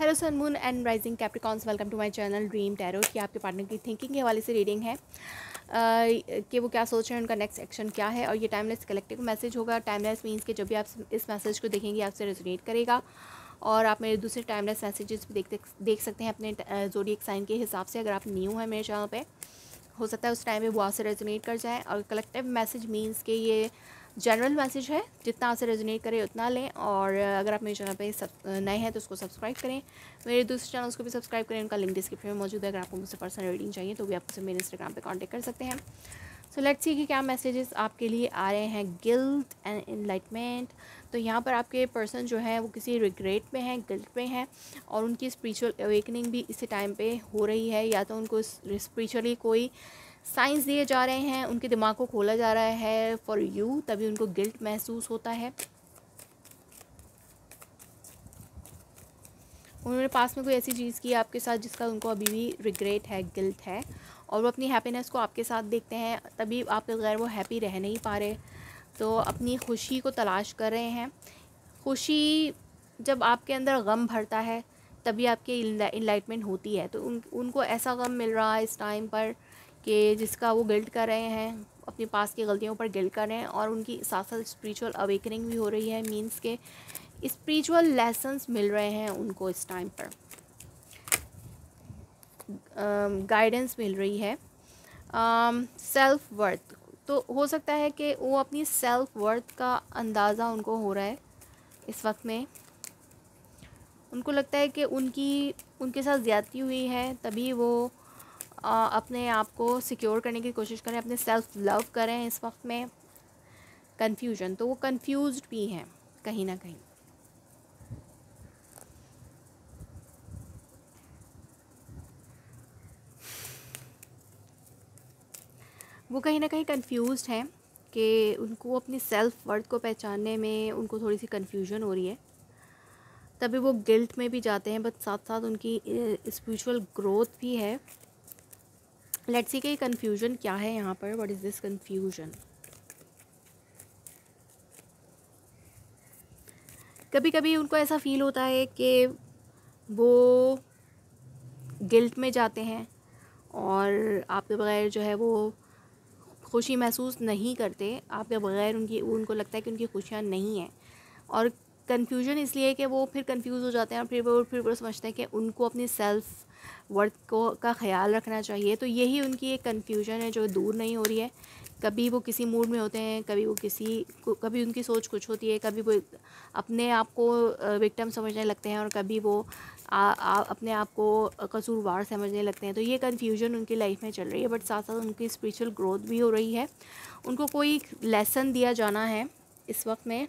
hello sun moon and rising capricorns welcome to my channel dream tarot की आपके partner की thinking के हवाले से रीडिंग है कि वो क्या सोच रहे हैं उनका नेक्स्ट एक्शन क्या है और ये टाइमलेस कलेक्टिव मैसेज होगा टाइमलेस मीन्स के जब भी आप इस मैसेज को देखेंगे आपसे रेजोनेट करेगा और आप मेरे दूसरे टाइमलेस मैसेजेस भी देख देख सकते हैं अपने जोड़ी एक साइन के हिसाब से अगर आप न्यू हैं मेरे चैनल पर हो सकता है उस टाइम पर वो आपसे रेजोनेट कर जाए और कलेक्टिव मैसेज मीन्स के ये जनरल मैसेज है जितना आपसे रेजोनेट करे उतना लें और अगर आप मेरे चैनल पर नए हैं तो उसको सब्सक्राइब करें मेरे दूसरे चैनल उसको भी सब्सक्राइब करें उनका लिंक डिस्क्रिप्शन में मौजूद है अगर आपको मुझसे पर्सनल रीडिंग चाहिए तो भी आप उसे मेरे इंस्टाग्राम पर कॉन्टेक्ट कर सकते हैं सो लेट्स सी कि क्या मैसेजेस आपके लिए आ रहे हैं गिल्ट एंड इनलाइटमेंट तो यहाँ पर आपके पर्सन जो है वो किसी रिग्रेट में हैं गिल्ट में हैं और उनकी स्पिरिचुअल अवेकनिंग भी इसी टाइम पे हो रही है या तो उनको स्पिरिचुअली कोई साइंस दिए जा रहे हैं उनके दिमाग को खोला जा रहा है फॉर यू तभी उनको गिल्ट महसूस होता है उन्होंने पास में कोई ऐसी चीज़ की आपके साथ जिसका उनको अभी भी रिग्रेट है गिल्ट है और वो अपनी हैप्पीनेस को आपके साथ देखते हैं तभी आपके बगैर वो हैप्पी रह नहीं पा रहे तो अपनी खुशी को तलाश कर रहे हैं खुशी जब आपके अंदर गम भरता है तभी आपकी इनलाइटमेंट होती है तो उन उनको ऐसा गम मिल रहा है इस टाइम पर कि जिसका वो गिल्ट कर रहे हैं अपने पास की गलतियों पर गिल्ट कर रहे हैं और उनकी साथ साथ स्परिचुअल अवेकनिंग भी हो रही है मीन्स के स्परिचुअल लेसन्स मिल रहे हैं उनको इस टाइम पर गाइडेंस मिल रही है सेल्फ़ वर्थ तो हो सकता है कि वो अपनी सेल्फ़ वर्थ का अंदाज़ा उनको हो रहा है इस वक्त में उनको लगता है कि उनकी उनके साथ ज़्यादती हुई है तभी वो अपने आप को सिक्योर करने की कोशिश करें अपने सेल्फ लव करें इस वक्त में कन्फ्यूजन तो वो कन्फ्यूज भी हैं कहीं ना कहीं वो कहीं ना कहीं कंफ्यूज्ड हैं कि उनको अपनी सेल्फ वर्थ को पहचानने में उनको थोड़ी सी कन्फ्यूजन हो रही है तभी वो गिल्ट में भी जाते हैं बट साथ साथ उनकी स्पिरिचुअल ग्रोथ भी है लेट्स सी के कन्फ्यूज़न क्या है यहाँ पर व्हाट इज़ दिस कन्फ्यूज़न कभी कभी उनको ऐसा फील होता है कि वो गिल्ट में जाते हैं और आपके बगैर जो है वो खुशी महसूस नहीं करते आपके बगैर उनकी उनको लगता है कि उनकी खुशियाँ नहीं हैं और कन्फ्यूजन इसलिए कि वो फिर कंफ्यूज हो जाते हैं और फिर वो फिर वो समझते हैं कि उनको अपनी सेल्फ़ वर्क को का ख्याल रखना चाहिए तो यही उनकी एक कन्फ्यूजन है जो दूर नहीं हो रही है कभी वो किसी मूड में होते हैं कभी वो किसी कभी उनकी सोच कुछ होती है कभी वो अपने आप को विक्टम समझने लगते हैं और कभी वो आ, आ, अपने आप को कसूरवार समझने लगते हैं तो ये कन्फ्यूजन उनकी लाइफ में चल रही है बट साथ साथ उनकी स्पिरिचुअल ग्रोथ भी हो रही है उनको कोई लेसन दिया जाना है इस वक्त में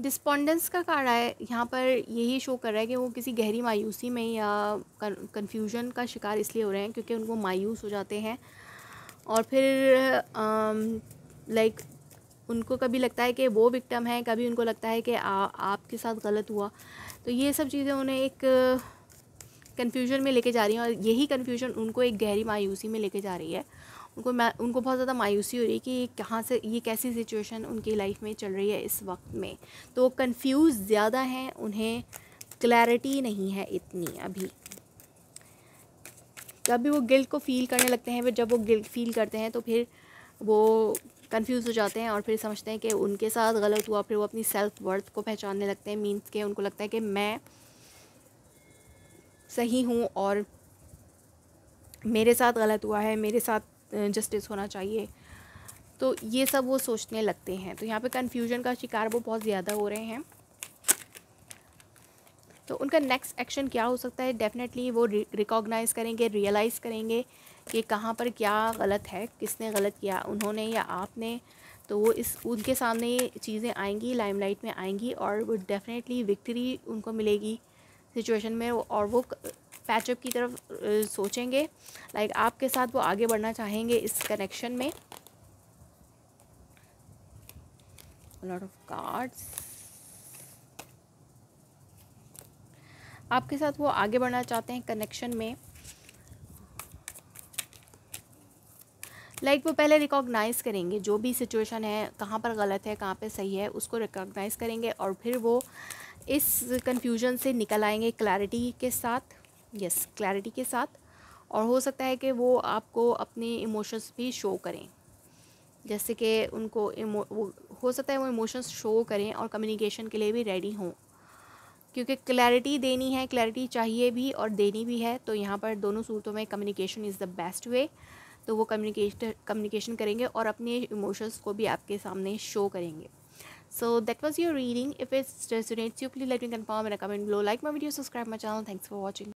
डिस्पोंडेंस का कारण है यहाँ पर यही शो कर रहा है कि वो किसी गहरी मायूसी में या कन्फ्यूजन का शिकार इसलिए हो रहे हैं क्योंकि उनको मायूस हो जाते हैं और फिर लाइक उनको कभी लगता है कि वो विक्टम है कभी उनको लगता है कि आपके साथ गलत हुआ तो ये सब चीज़ें उन्हें एक कन्फ्यूजन में लेके जा रही हैं और यही कन्फ्यूजन उनको एक गहरी मायूसी में लेके जा रही है उनको मैं उनको बहुत ज़्यादा मायूसी हो रही है कि ये कहाँ से ये कैसी सिचुएशन उनकी लाइफ में चल रही है इस वक्त में तो कन्फ्यूज़ ज़्यादा हैं उन्हें क्लैरिटी नहीं है इतनी अभी जब भी वो गिल्ट को फील करने लगते हैं फिर जब वो गिल्ट फील करते हैं तो फिर वो कंफ्यूज हो जाते हैं और फिर समझते हैं कि उनके साथ गलत हुआ फिर वो अपनी सेल्फ वर्थ को पहचानने लगते हैं मीन्स के उनको लगता है कि मैं सही हूँ और मेरे साथ गलत हुआ है मेरे साथ जस्टिस होना चाहिए तो ये सब वो सोचने लगते हैं तो यहाँ पे कन्फ्यूजन का शिकार वो बहुत ज़्यादा हो रहे हैं तो उनका नेक्स्ट एक्शन क्या हो सकता है डेफिनेटली वो रिकॉग्नाइज करेंगे रियलाइज़ करेंगे कि कहाँ पर क्या गलत है किसने गलत किया उन्होंने या आपने तो वो इस उनके सामने ये चीज़ें आएंगी लाइमलाइट में आएंगी और वो डेफिनेटली विक्ट्री उनको मिलेगी सिचुएशन में और वो पैचअप की तरफ सोचेंगे लाइक आपके साथ वो आगे बढ़ना चाहेंगे इस कनेक्शन में लॉट ऑफ कार्ड्स आपके साथ वो आगे बढ़ना चाहते हैं कनेक्शन में लाइक like वो पहले रिकॉग्नाइज़ करेंगे जो भी सिचुएशन है कहाँ पर गलत है कहाँ पे सही है उसको रिकॉग्नाइज़ करेंगे और फिर वो इस कन्फ्यूजन से निकल आएंगे क्लैरिटी के साथ यस yes, क्लैरिटी के साथ और हो सकता है कि वो आपको अपने इमोशंस भी शो करें जैसे कि उनको इमो वो हो सकता है वो इमोशंस शो करें और कम्युनिकेशन के लिए भी रेडी हों क्योंकि क्लैरिटी देनी है क्लैरिटी चाहिए भी और देनी भी है तो यहाँ पर दोनों सूरतों में communication is the best way तो वो कम्युनिकेट कम्युनिकेशन करेंगे और अपने इमोशंस को भी आपके सामने शो करेंगे so that was your reading if it's you please let me confirm and comment below like Like video subscribe subscribe channel thanks for for